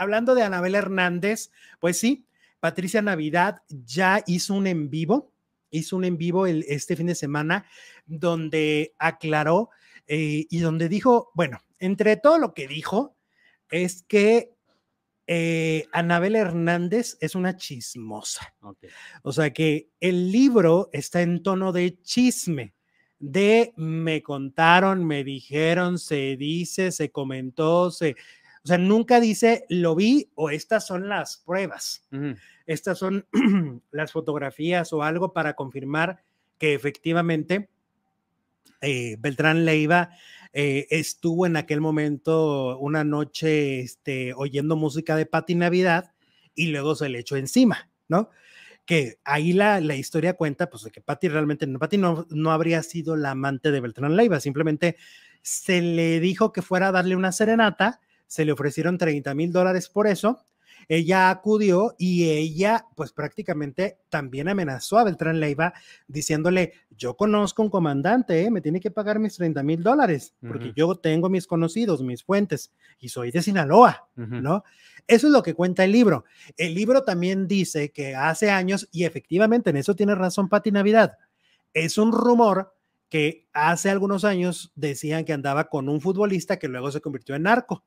hablando de Anabel Hernández, pues sí, Patricia Navidad ya hizo un en vivo, hizo un en vivo el, este fin de semana donde aclaró eh, y donde dijo, bueno, entre todo lo que dijo es que eh, Anabel Hernández es una chismosa. O sea que el libro está en tono de chisme, de me contaron, me dijeron, se dice, se comentó, se, o sea, nunca dice lo vi o estas son las pruebas. Estas son las fotografías o algo para confirmar que efectivamente eh, Beltrán Leiva eh, estuvo en aquel momento una noche este, oyendo música de Pati Navidad y luego se le echó encima, ¿no? Que ahí la, historia cuenta, pues, que Pati realmente, no, Pati no, no habría sido la amante de Beltrán Leiva, simplemente se le dijo que fuera a darle una serenata se le ofrecieron 30 mil dólares por eso. Ella acudió y ella, pues prácticamente también amenazó a Beltrán Leiva diciéndole, yo conozco un comandante, ¿eh? me tiene que pagar mis 30 mil dólares, porque yo tengo mis conocidos, mis fuentes, y soy de Sinaloa, ¿no? Eso es lo que cuenta el libro. El libro también dice que hace años, y efectivamente en eso tiene razón Pati Navidad, es un rumor que hace algunos años decían que andaba con un futbolista que luego se convirtió en narco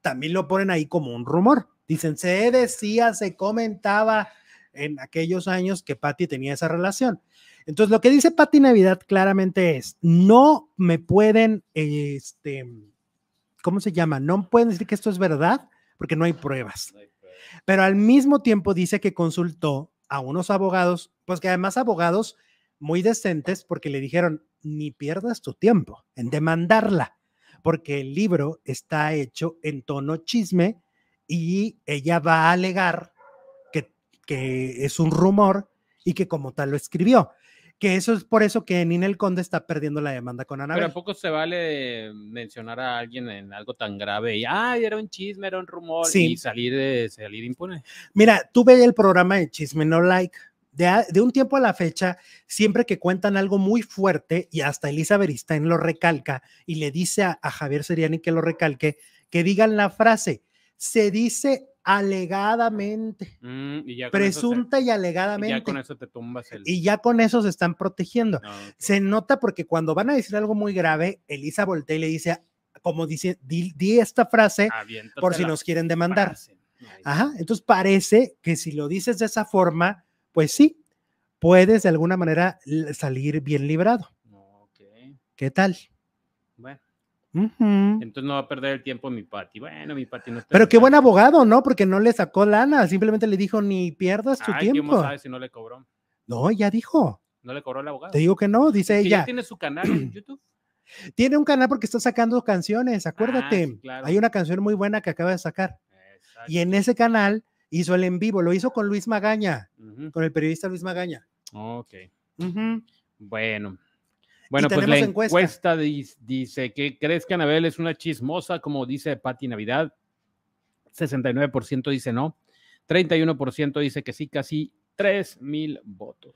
también lo ponen ahí como un rumor. Dicen, se decía, se comentaba en aquellos años que Patty tenía esa relación. Entonces, lo que dice Patty Navidad claramente es, no me pueden, este, ¿cómo se llama? No pueden decir que esto es verdad porque no hay pruebas. Pero al mismo tiempo dice que consultó a unos abogados, pues que además abogados muy decentes porque le dijeron, ni pierdas tu tiempo en demandarla porque el libro está hecho en tono chisme y ella va a alegar que, es un rumor y que como tal lo escribió. Que eso es por eso que El Conde está perdiendo la demanda con Ana. Pero ¿a poco se vale mencionar a alguien en algo tan grave y, ay, era un chisme, era un rumor y salir, de, salir impune? Mira, tú ve el programa de Chisme No Like de, un tiempo a la fecha, siempre que cuentan algo muy fuerte, y hasta Elisa Beristain lo recalca y le dice a, Javier Seriani que lo recalque, que digan la frase, se dice alegadamente, mm, presunta y alegadamente. Y ya con eso te tumbas Y ya con eso se están protegiendo. Se nota porque cuando van a decir algo muy grave, Elisa voltea y le dice, como dice, di, esta frase por si nos quieren demandar. entonces parece que si lo dices de esa forma, pues sí, puedes de alguna manera salir bien librado. ¿Qué tal? Bueno. Entonces no va a perder el tiempo mi Pati. Bueno, mi Pati no está Pero qué buen abogado, ¿no? Porque no le sacó lana, simplemente le dijo ni pierdas tu tiempo. no ya dijo. No le cobró el abogado. Te digo que no, dice ella. tiene su canal en YouTube? Tiene un canal porque está sacando canciones, ah, acuérdate. Hay una canción muy buena que acaba de sacar. Y en ese canal hizo el en vivo, lo hizo con Luis Magaña, con el periodista Luis Magaña. Ok. Bueno. Bueno, pues la encuesta, dice que crees que Anabel es una chismosa, como dice Patti Navidad. 69% dice no, 31% dice que sí, casi 3 mil votos.